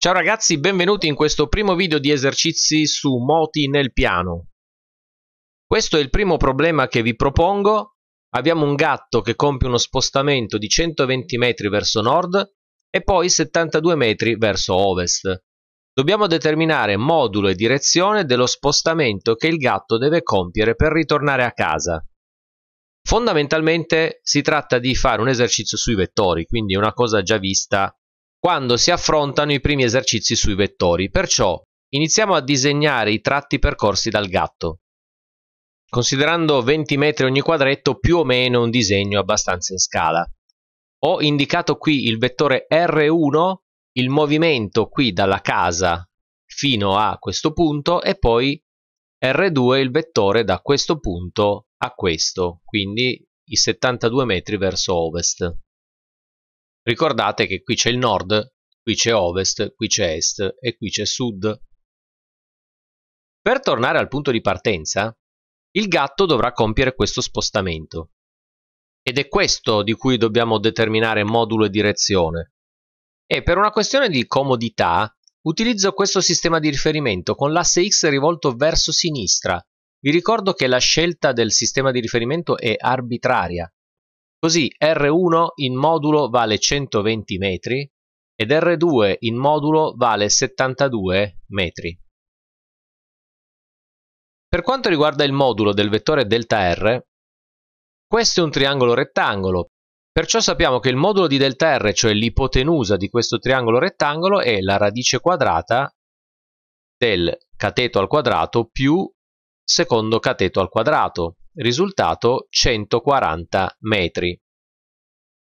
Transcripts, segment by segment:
Ciao ragazzi, benvenuti in questo primo video di esercizi su moti nel piano. Questo è il primo problema che vi propongo. Abbiamo un gatto che compie uno spostamento di 120 metri verso nord e poi 72 metri verso ovest. Dobbiamo determinare modulo e direzione dello spostamento che il gatto deve compiere per ritornare a casa. Fondamentalmente si tratta di fare un esercizio sui vettori, quindi una cosa già vista quando si affrontano i primi esercizi sui vettori. Perciò iniziamo a disegnare i tratti percorsi dal gatto, considerando 20 metri ogni quadretto più o meno un disegno abbastanza in scala. Ho indicato qui il vettore R1, il movimento qui dalla casa fino a questo punto e poi R2 il vettore da questo punto a questo, quindi i 72 metri verso ovest. Ricordate che qui c'è il nord, qui c'è ovest, qui c'è est e qui c'è sud. Per tornare al punto di partenza, il gatto dovrà compiere questo spostamento. Ed è questo di cui dobbiamo determinare modulo e direzione. E per una questione di comodità, utilizzo questo sistema di riferimento con l'asse X rivolto verso sinistra. Vi ricordo che la scelta del sistema di riferimento è arbitraria, Così R1 in modulo vale 120 metri ed R2 in modulo vale 72 metri. Per quanto riguarda il modulo del vettore ΔR, questo è un triangolo rettangolo, perciò sappiamo che il modulo di ΔR, cioè l'ipotenusa di questo triangolo rettangolo, è la radice quadrata del cateto al quadrato più secondo cateto al quadrato, risultato 140 metri.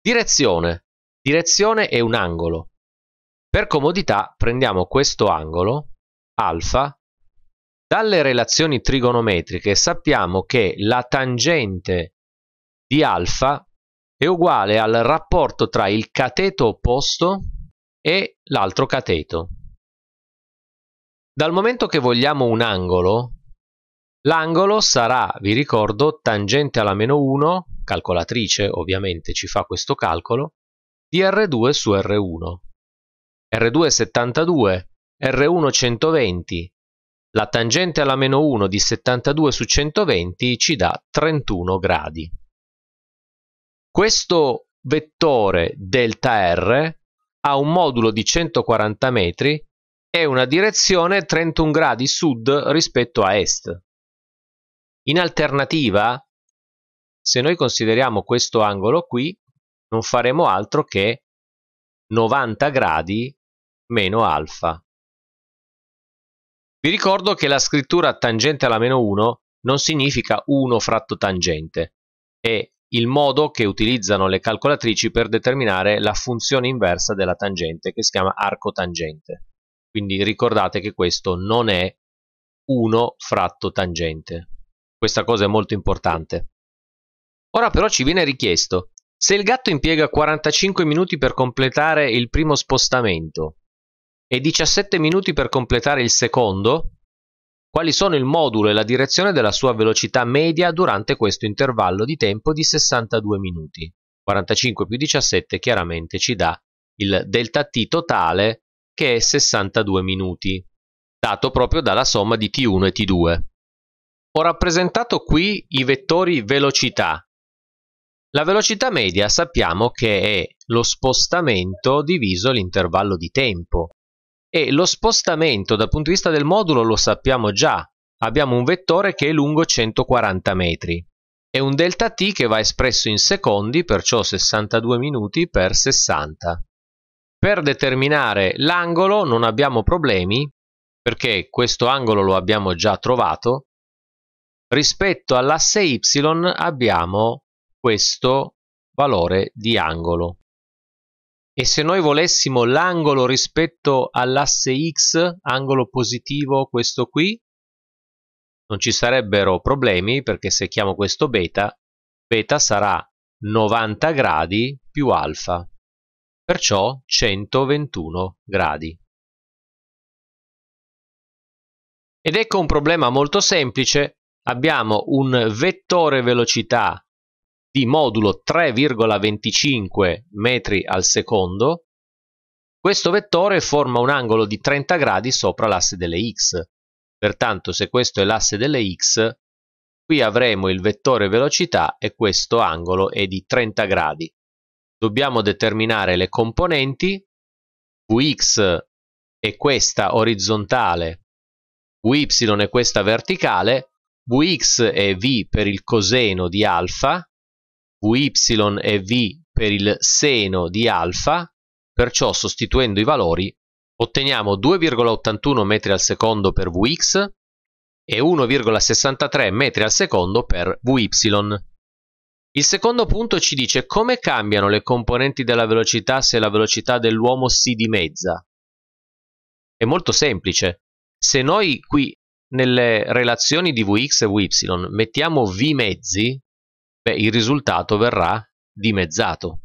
Direzione. Direzione è un angolo. Per comodità prendiamo questo angolo, alfa. Dalle relazioni trigonometriche sappiamo che la tangente di alfa è uguale al rapporto tra il cateto opposto e l'altro cateto. Dal momento che vogliamo un angolo, L'angolo sarà, vi ricordo, tangente alla meno 1, calcolatrice ovviamente ci fa questo calcolo, di R2 su R1. R2 è 72, R1 120, la tangente alla meno 1 di 72 su 120 ci dà 31 gradi. Questo vettore delta R ha un modulo di 140 metri e una direzione 31 gradi sud rispetto a est, in alternativa, se noi consideriamo questo angolo qui, non faremo altro che 90 gradi meno alfa. Vi ricordo che la scrittura tangente alla meno 1 non significa 1 fratto tangente, è il modo che utilizzano le calcolatrici per determinare la funzione inversa della tangente, che si chiama arco tangente. Quindi ricordate che questo non è 1 fratto tangente. Questa cosa è molto importante. Ora però ci viene richiesto, se il gatto impiega 45 minuti per completare il primo spostamento e 17 minuti per completare il secondo, quali sono il modulo e la direzione della sua velocità media durante questo intervallo di tempo di 62 minuti. 45 più 17 chiaramente ci dà il delta t totale che è 62 minuti, dato proprio dalla somma di t1 e t2. Ho rappresentato qui i vettori velocità. La velocità media sappiamo che è lo spostamento diviso l'intervallo di tempo. E lo spostamento dal punto di vista del modulo lo sappiamo già. Abbiamo un vettore che è lungo 140 metri e un delta t che va espresso in secondi, perciò 62 minuti per 60. Per determinare l'angolo non abbiamo problemi, perché questo angolo lo abbiamo già trovato, rispetto all'asse y abbiamo questo valore di angolo. E se noi volessimo l'angolo rispetto all'asse x, angolo positivo, questo qui, non ci sarebbero problemi perché se chiamo questo beta, beta sarà 90 gradi più alfa, perciò 121 gradi. Ed ecco un problema molto semplice abbiamo un vettore velocità di modulo 3,25 metri al secondo, questo vettore forma un angolo di 30 gradi sopra l'asse delle x. Pertanto se questo è l'asse delle x, qui avremo il vettore velocità e questo angolo è di 30 gradi. Dobbiamo determinare le componenti, Qx è questa orizzontale, Qy è questa verticale, Vx è V per il coseno di alfa, Vy è V per il seno di alfa, perciò sostituendo i valori otteniamo 2,81 metri al secondo per Vx e 1,63 metri al secondo per Vy. Il secondo punto ci dice come cambiano le componenti della velocità se la velocità dell'uomo si dimezza. È molto semplice. Se noi qui nelle relazioni di Vx e Vy mettiamo V mezzi, beh, il risultato verrà dimezzato.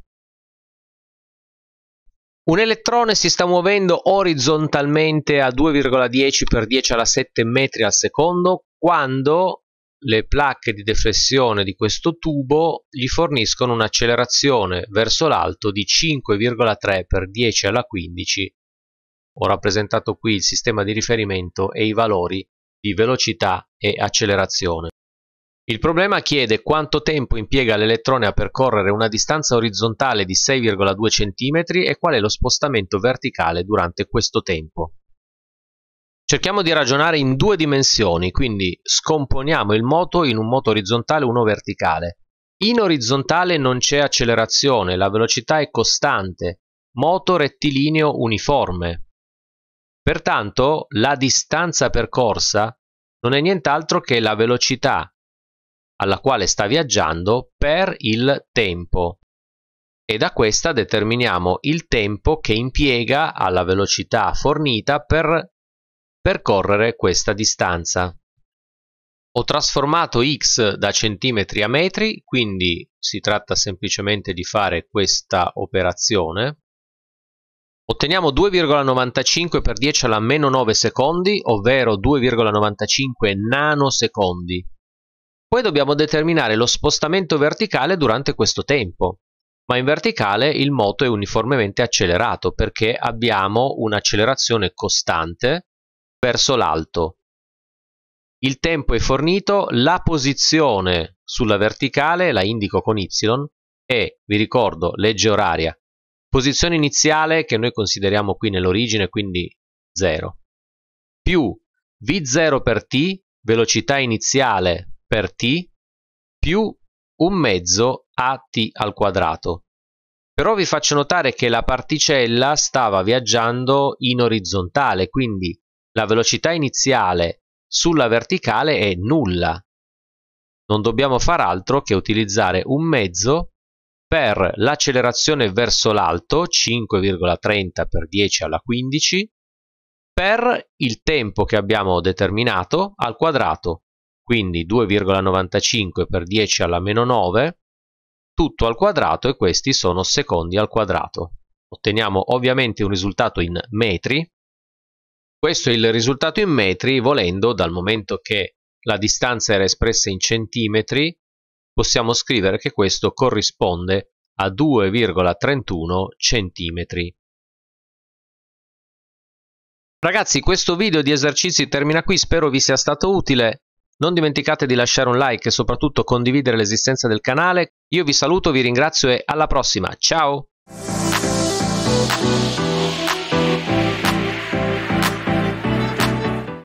Un elettrone si sta muovendo orizzontalmente a 2,10 x 10 alla 7 metri al secondo quando le placche di deflessione di questo tubo gli forniscono un'accelerazione verso l'alto di 5,3 x 10 alla 15 ho rappresentato qui il sistema di riferimento e i valori di velocità e accelerazione. Il problema chiede quanto tempo impiega l'elettrone a percorrere una distanza orizzontale di 6,2 cm e qual è lo spostamento verticale durante questo tempo. Cerchiamo di ragionare in due dimensioni, quindi scomponiamo il moto in un moto orizzontale e uno verticale. In orizzontale non c'è accelerazione, la velocità è costante, moto rettilineo uniforme. Pertanto la distanza percorsa non è nient'altro che la velocità alla quale sta viaggiando per il tempo e da questa determiniamo il tempo che impiega alla velocità fornita per percorrere questa distanza. Ho trasformato x da centimetri a metri, quindi si tratta semplicemente di fare questa operazione Otteniamo 2,95 per 10 alla meno 9 secondi, ovvero 2,95 nanosecondi. Poi dobbiamo determinare lo spostamento verticale durante questo tempo, ma in verticale il moto è uniformemente accelerato perché abbiamo un'accelerazione costante verso l'alto. Il tempo è fornito, la posizione sulla verticale, la indico con Y, e vi ricordo, legge oraria posizione iniziale che noi consideriamo qui nell'origine, quindi 0, più v0 per t, velocità iniziale per t, più un mezzo a t al quadrato. Però vi faccio notare che la particella stava viaggiando in orizzontale, quindi la velocità iniziale sulla verticale è nulla. Non dobbiamo far altro che utilizzare un mezzo per l'accelerazione verso l'alto 5,30 per 10 alla 15 per il tempo che abbiamo determinato al quadrato quindi 2,95 per 10 alla meno 9 tutto al quadrato e questi sono secondi al quadrato otteniamo ovviamente un risultato in metri questo è il risultato in metri volendo dal momento che la distanza era espressa in centimetri possiamo scrivere che questo corrisponde a 2,31 cm. Ragazzi, questo video di esercizi termina qui, spero vi sia stato utile. Non dimenticate di lasciare un like e soprattutto condividere l'esistenza del canale. Io vi saluto, vi ringrazio e alla prossima. Ciao!